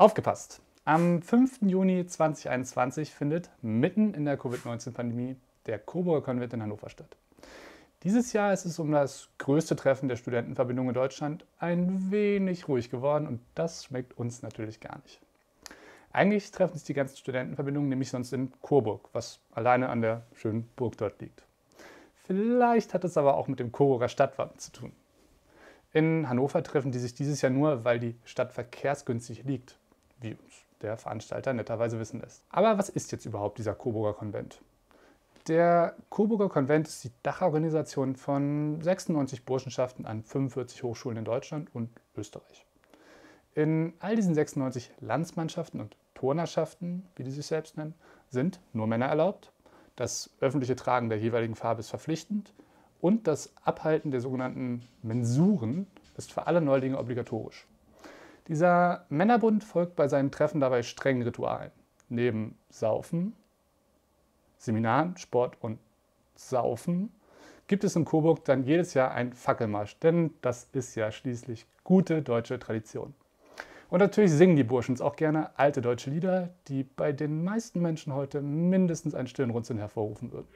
Aufgepasst! Am 5. Juni 2021 findet mitten in der Covid-19-Pandemie der Coburger Konvent in Hannover statt. Dieses Jahr ist es um das größte Treffen der Studentenverbindung in Deutschland ein wenig ruhig geworden und das schmeckt uns natürlich gar nicht. Eigentlich treffen sich die ganzen Studentenverbindungen nämlich sonst in Coburg, was alleine an der schönen Burg dort liegt. Vielleicht hat es aber auch mit dem Coburger Stadtwappen zu tun. In Hannover treffen die sich dieses Jahr nur, weil die Stadt verkehrsgünstig liegt wie uns der Veranstalter netterweise wissen lässt. Aber was ist jetzt überhaupt dieser Coburger Konvent? Der Coburger Konvent ist die Dachorganisation von 96 Burschenschaften an 45 Hochschulen in Deutschland und Österreich. In all diesen 96 Landsmannschaften und Turnerschaften, wie die sich selbst nennen, sind nur Männer erlaubt. Das öffentliche Tragen der jeweiligen Farbe ist verpflichtend und das Abhalten der sogenannten Mensuren ist für alle Neulinge obligatorisch. Dieser Männerbund folgt bei seinen Treffen dabei strengen Ritualen. Neben Saufen, Seminaren, Sport und Saufen gibt es in Coburg dann jedes Jahr einen Fackelmarsch, denn das ist ja schließlich gute deutsche Tradition. Und natürlich singen die Burschens auch gerne alte deutsche Lieder, die bei den meisten Menschen heute mindestens einen Stirnrunzeln hervorrufen würden.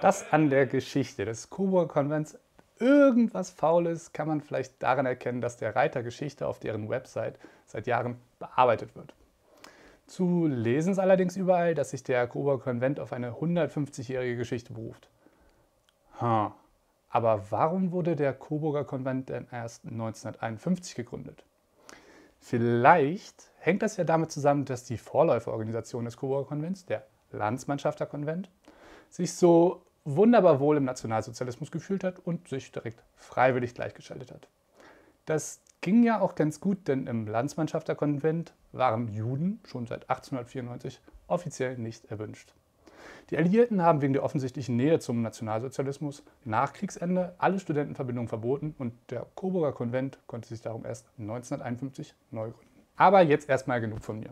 dass an der Geschichte des Coburger Konvents irgendwas faul ist, kann man vielleicht daran erkennen, dass der Reiter Geschichte auf deren Website seit Jahren bearbeitet wird. Zu lesen ist allerdings überall, dass sich der Coburger Konvent auf eine 150-jährige Geschichte beruft. Hm. Aber warum wurde der Coburger Konvent denn erst 1951 gegründet? Vielleicht hängt das ja damit zusammen, dass die Vorläuferorganisation des Coburger Konvents, der Landsmannschafterkonvent, sich so wunderbar wohl im Nationalsozialismus gefühlt hat und sich direkt freiwillig gleichgeschaltet hat. Das ging ja auch ganz gut, denn im Landsmannschafterkonvent waren Juden schon seit 1894 offiziell nicht erwünscht. Die Alliierten haben wegen der offensichtlichen Nähe zum Nationalsozialismus nach Kriegsende alle Studentenverbindungen verboten und der Coburger Konvent konnte sich darum erst 1951 neu gründen. Aber jetzt erstmal genug von mir.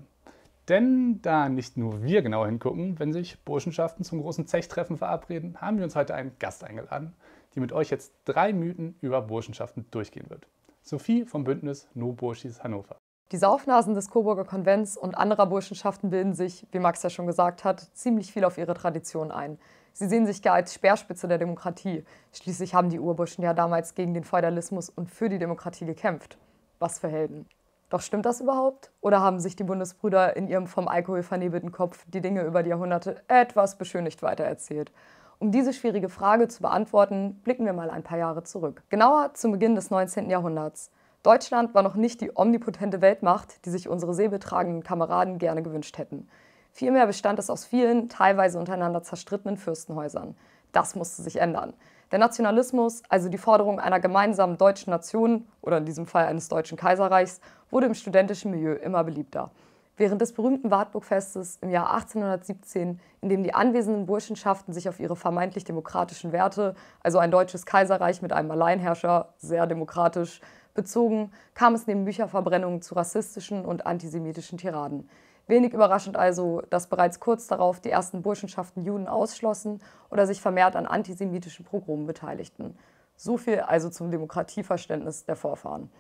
Denn da nicht nur wir genau hingucken, wenn sich Burschenschaften zum großen Zechtreffen verabreden, haben wir uns heute einen Gast eingeladen, die mit euch jetzt drei Mythen über Burschenschaften durchgehen wird. Sophie vom Bündnis No Burschis Hannover. Die Saufnasen des Coburger Konvents und anderer Burschenschaften bilden sich, wie Max ja schon gesagt hat, ziemlich viel auf ihre Tradition ein. Sie sehen sich gar als Speerspitze der Demokratie. Schließlich haben die Urburschen ja damals gegen den Feudalismus und für die Demokratie gekämpft. Was für Helden. Doch stimmt das überhaupt? Oder haben sich die Bundesbrüder in ihrem vom Alkohol vernebelten Kopf die Dinge über die Jahrhunderte etwas beschönigt weitererzählt? Um diese schwierige Frage zu beantworten, blicken wir mal ein paar Jahre zurück. Genauer zum Beginn des 19. Jahrhunderts. Deutschland war noch nicht die omnipotente Weltmacht, die sich unsere säbeltragenden Kameraden gerne gewünscht hätten. Vielmehr bestand es aus vielen, teilweise untereinander zerstrittenen Fürstenhäusern. Das musste sich ändern. Der Nationalismus, also die Forderung einer gemeinsamen deutschen Nation oder in diesem Fall eines deutschen Kaiserreichs, wurde im studentischen Milieu immer beliebter. Während des berühmten Wartburgfestes im Jahr 1817, in dem die anwesenden Burschenschaften sich auf ihre vermeintlich demokratischen Werte, also ein deutsches Kaiserreich mit einem Alleinherrscher, sehr demokratisch, bezogen, kam es neben Bücherverbrennungen zu rassistischen und antisemitischen Tiraden. Wenig überraschend also, dass bereits kurz darauf die ersten Burschenschaften Juden ausschlossen oder sich vermehrt an antisemitischen Pogromen beteiligten. So viel also zum Demokratieverständnis der Vorfahren.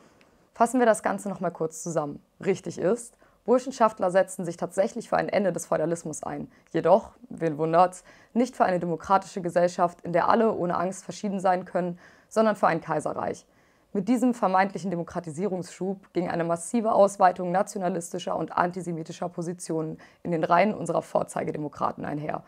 Fassen wir das Ganze nochmal kurz zusammen. Richtig ist, Burschenschaftler setzten sich tatsächlich für ein Ende des Feudalismus ein. Jedoch, wen wundert's, nicht für eine demokratische Gesellschaft, in der alle ohne Angst verschieden sein können, sondern für ein Kaiserreich. Mit diesem vermeintlichen Demokratisierungsschub ging eine massive Ausweitung nationalistischer und antisemitischer Positionen in den Reihen unserer Vorzeigedemokraten einher.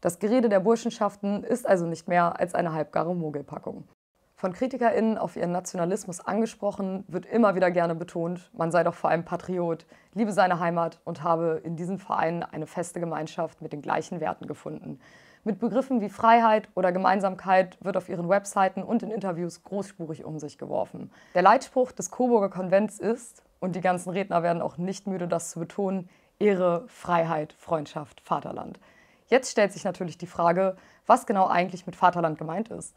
Das Gerede der Burschenschaften ist also nicht mehr als eine halbgare Mogelpackung. Von KritikerInnen auf ihren Nationalismus angesprochen, wird immer wieder gerne betont, man sei doch vor allem Patriot, liebe seine Heimat und habe in diesen Vereinen eine feste Gemeinschaft mit den gleichen Werten gefunden. Mit Begriffen wie Freiheit oder Gemeinsamkeit wird auf ihren Webseiten und in Interviews großspurig um sich geworfen. Der Leitspruch des Coburger Konvents ist, und die ganzen Redner werden auch nicht müde, das zu betonen, Ehre, Freiheit, Freundschaft, Vaterland. Jetzt stellt sich natürlich die Frage, was genau eigentlich mit Vaterland gemeint ist.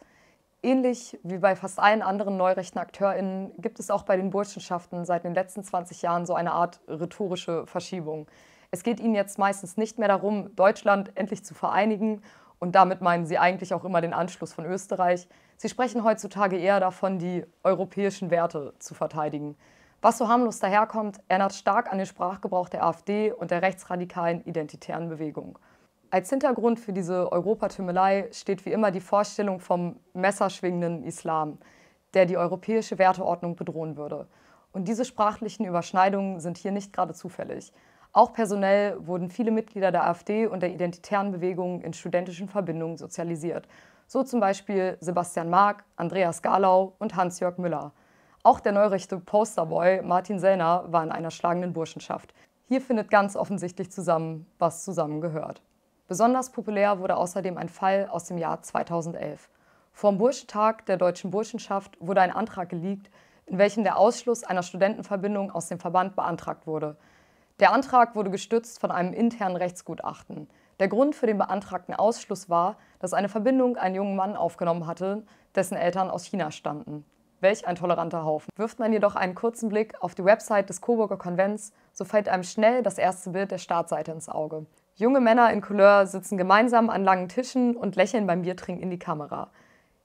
Ähnlich wie bei fast allen anderen neurechten AkteurInnen gibt es auch bei den Burschenschaften seit den letzten 20 Jahren so eine Art rhetorische Verschiebung. Es geht ihnen jetzt meistens nicht mehr darum, Deutschland endlich zu vereinigen und damit meinen sie eigentlich auch immer den Anschluss von Österreich. Sie sprechen heutzutage eher davon, die europäischen Werte zu verteidigen. Was so harmlos daherkommt, erinnert stark an den Sprachgebrauch der AfD und der rechtsradikalen identitären Bewegung. Als Hintergrund für diese Europatümmelei steht wie immer die Vorstellung vom messerschwingenden Islam, der die europäische Werteordnung bedrohen würde. Und diese sprachlichen Überschneidungen sind hier nicht gerade zufällig. Auch personell wurden viele Mitglieder der AfD und der identitären Bewegung in studentischen Verbindungen sozialisiert. So zum Beispiel Sebastian Mark, Andreas Galau und Hans-Jörg Müller. Auch der neurechte Posterboy Martin Sellner war in einer schlagenden Burschenschaft. Hier findet ganz offensichtlich zusammen, was zusammengehört. Besonders populär wurde außerdem ein Fall aus dem Jahr 2011. Vom Burschentag der Deutschen Burschenschaft wurde ein Antrag gelegt, in welchem der Ausschluss einer Studentenverbindung aus dem Verband beantragt wurde. Der Antrag wurde gestützt von einem internen Rechtsgutachten. Der Grund für den beantragten Ausschluss war, dass eine Verbindung einen jungen Mann aufgenommen hatte, dessen Eltern aus China stammten. Welch ein toleranter Haufen. Wirft man jedoch einen kurzen Blick auf die Website des Coburger Konvents, so fällt einem schnell das erste Bild der Startseite ins Auge. Junge Männer in Couleur sitzen gemeinsam an langen Tischen und lächeln beim Biertrinken in die Kamera.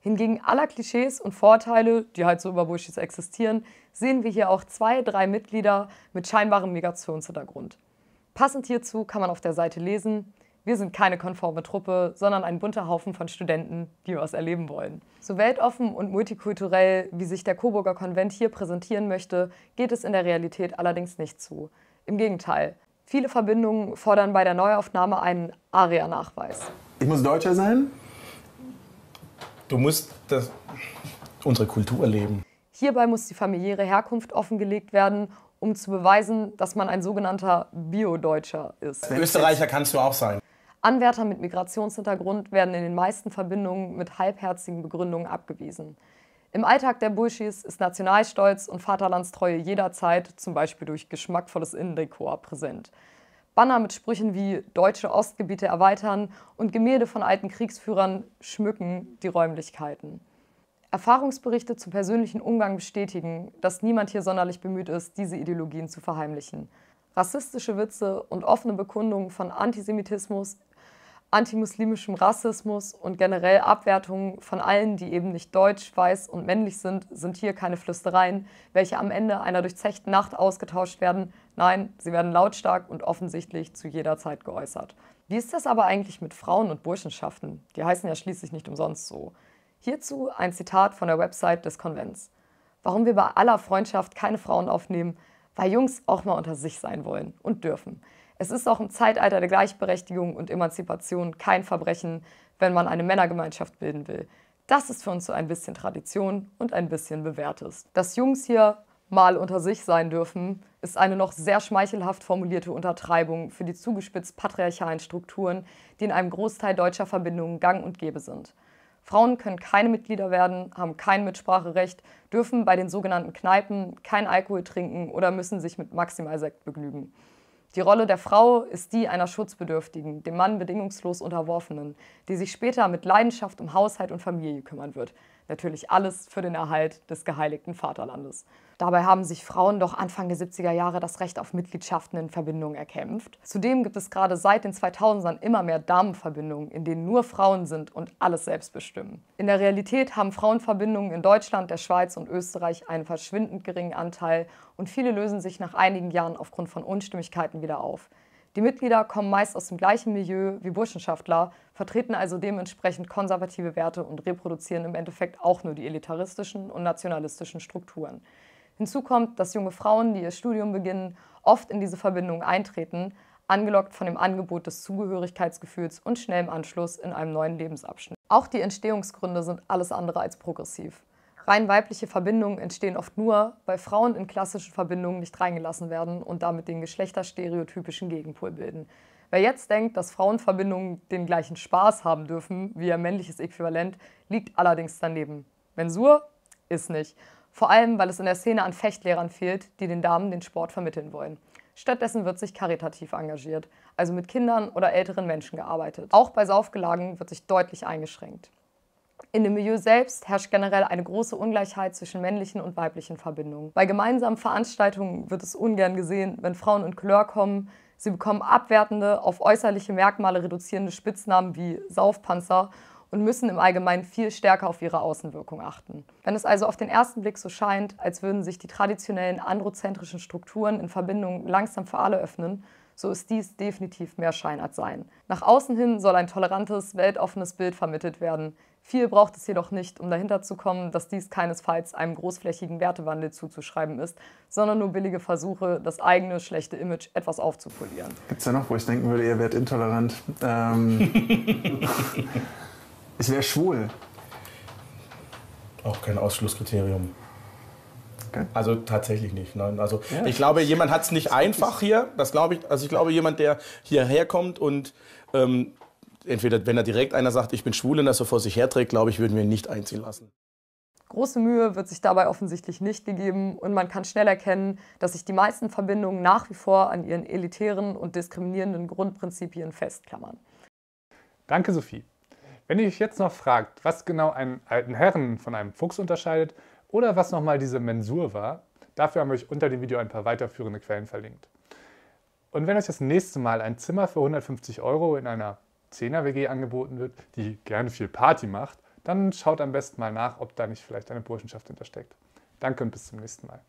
Hingegen aller Klischees und Vorteile, die halt so über Bushis existieren, sehen wir hier auch zwei, drei Mitglieder mit scheinbarem Migrationshintergrund. Passend hierzu kann man auf der Seite lesen, wir sind keine konforme Truppe, sondern ein bunter Haufen von Studenten, die was erleben wollen. So weltoffen und multikulturell, wie sich der Coburger Konvent hier präsentieren möchte, geht es in der Realität allerdings nicht zu. Im Gegenteil, viele Verbindungen fordern bei der Neuaufnahme einen ARIA-Nachweis. Ich muss Deutscher sein, Du musst das, unsere Kultur leben. Hierbei muss die familiäre Herkunft offengelegt werden, um zu beweisen, dass man ein sogenannter Bio-Deutscher ist. Österreicher kannst du auch sein. Anwärter mit Migrationshintergrund werden in den meisten Verbindungen mit halbherzigen Begründungen abgewiesen. Im Alltag der Bullshis ist Nationalstolz und Vaterlandstreue jederzeit, zum Beispiel durch geschmackvolles Innendekor, präsent. Banner mit Sprüchen wie deutsche Ostgebiete erweitern und Gemälde von alten Kriegsführern schmücken die Räumlichkeiten. Erfahrungsberichte zum persönlichen Umgang bestätigen, dass niemand hier sonderlich bemüht ist, diese Ideologien zu verheimlichen. Rassistische Witze und offene Bekundungen von Antisemitismus antimuslimischem Rassismus und generell Abwertungen von allen, die eben nicht deutsch, weiß und männlich sind, sind hier keine Flüstereien, welche am Ende einer durchzechten Nacht ausgetauscht werden. Nein, sie werden lautstark und offensichtlich zu jeder Zeit geäußert. Wie ist das aber eigentlich mit Frauen und Burschenschaften? Die heißen ja schließlich nicht umsonst so. Hierzu ein Zitat von der Website des Konvents. Warum wir bei aller Freundschaft keine Frauen aufnehmen, weil Jungs auch mal unter sich sein wollen und dürfen. Es ist auch im Zeitalter der Gleichberechtigung und Emanzipation kein Verbrechen, wenn man eine Männergemeinschaft bilden will. Das ist für uns so ein bisschen Tradition und ein bisschen Bewährtes. Dass Jungs hier mal unter sich sein dürfen, ist eine noch sehr schmeichelhaft formulierte Untertreibung für die zugespitzt patriarchalen Strukturen, die in einem Großteil deutscher Verbindungen gang und gäbe sind. Frauen können keine Mitglieder werden, haben kein Mitspracherecht, dürfen bei den sogenannten Kneipen kein Alkohol trinken oder müssen sich mit Maximalsekt begnügen. Die Rolle der Frau ist die einer Schutzbedürftigen, dem Mann bedingungslos unterworfenen, die sich später mit Leidenschaft um Haushalt und Familie kümmern wird. Natürlich alles für den Erhalt des geheiligten Vaterlandes. Dabei haben sich Frauen doch Anfang der 70er Jahre das Recht auf Mitgliedschaften in Verbindungen erkämpft. Zudem gibt es gerade seit den 2000ern immer mehr Damenverbindungen, in denen nur Frauen sind und alles selbst bestimmen. In der Realität haben Frauenverbindungen in Deutschland, der Schweiz und Österreich einen verschwindend geringen Anteil und viele lösen sich nach einigen Jahren aufgrund von Unstimmigkeiten wieder auf. Die Mitglieder kommen meist aus dem gleichen Milieu wie Burschenschaftler, vertreten also dementsprechend konservative Werte und reproduzieren im Endeffekt auch nur die elitaristischen und nationalistischen Strukturen. Hinzu kommt, dass junge Frauen, die ihr Studium beginnen, oft in diese Verbindung eintreten, angelockt von dem Angebot des Zugehörigkeitsgefühls und schnellem Anschluss in einem neuen Lebensabschnitt. Auch die Entstehungsgründe sind alles andere als progressiv rein weibliche Verbindungen entstehen oft nur, weil Frauen in klassische Verbindungen nicht reingelassen werden und damit den geschlechterstereotypischen Gegenpol bilden. Wer jetzt denkt, dass Frauenverbindungen den gleichen Spaß haben dürfen wie ihr männliches Äquivalent, liegt allerdings daneben. Mensur ist nicht. Vor allem, weil es in der Szene an Fechtlehrern fehlt, die den Damen den Sport vermitteln wollen. Stattdessen wird sich karitativ engagiert, also mit Kindern oder älteren Menschen gearbeitet. Auch bei Saufgelagen wird sich deutlich eingeschränkt. In dem Milieu selbst herrscht generell eine große Ungleichheit zwischen männlichen und weiblichen Verbindungen. Bei gemeinsamen Veranstaltungen wird es ungern gesehen, wenn Frauen in Couleur kommen. Sie bekommen abwertende, auf äußerliche Merkmale reduzierende Spitznamen wie Saufpanzer und müssen im Allgemeinen viel stärker auf ihre Außenwirkung achten. Wenn es also auf den ersten Blick so scheint, als würden sich die traditionellen androzentrischen Strukturen in Verbindung langsam für alle öffnen, so ist dies definitiv mehr Schein als Sein. Nach außen hin soll ein tolerantes, weltoffenes Bild vermittelt werden, viel braucht es jedoch nicht, um dahinter zu kommen, dass dies keinesfalls einem großflächigen Wertewandel zuzuschreiben ist, sondern nur billige Versuche, das eigene schlechte Image etwas aufzupolieren. Gibt es da noch, wo ich denken würde, ihr wärt intolerant? Ähm, es wäre schwul. Auch kein Ausschlusskriterium. Okay. Also tatsächlich nicht. Nein. Also ja, ich glaube, jemand hat es nicht einfach hier. Das glaube ich. Also ich glaube, jemand, der hierher kommt und ähm, entweder wenn da direkt einer sagt, ich bin schwul und das so vor sich herträgt, glaube ich, würden wir ihn nicht einziehen lassen. Große Mühe wird sich dabei offensichtlich nicht gegeben und man kann schnell erkennen, dass sich die meisten Verbindungen nach wie vor an ihren elitären und diskriminierenden Grundprinzipien festklammern. Danke, Sophie. Wenn ihr euch jetzt noch fragt, was genau einen alten Herren von einem Fuchs unterscheidet oder was nochmal diese Mensur war, dafür haben wir euch unter dem Video ein paar weiterführende Quellen verlinkt. Und wenn euch das nächste Mal ein Zimmer für 150 Euro in einer 10er-WG angeboten wird, die gerne viel Party macht, dann schaut am besten mal nach, ob da nicht vielleicht eine Burschenschaft hintersteckt. Danke und bis zum nächsten Mal.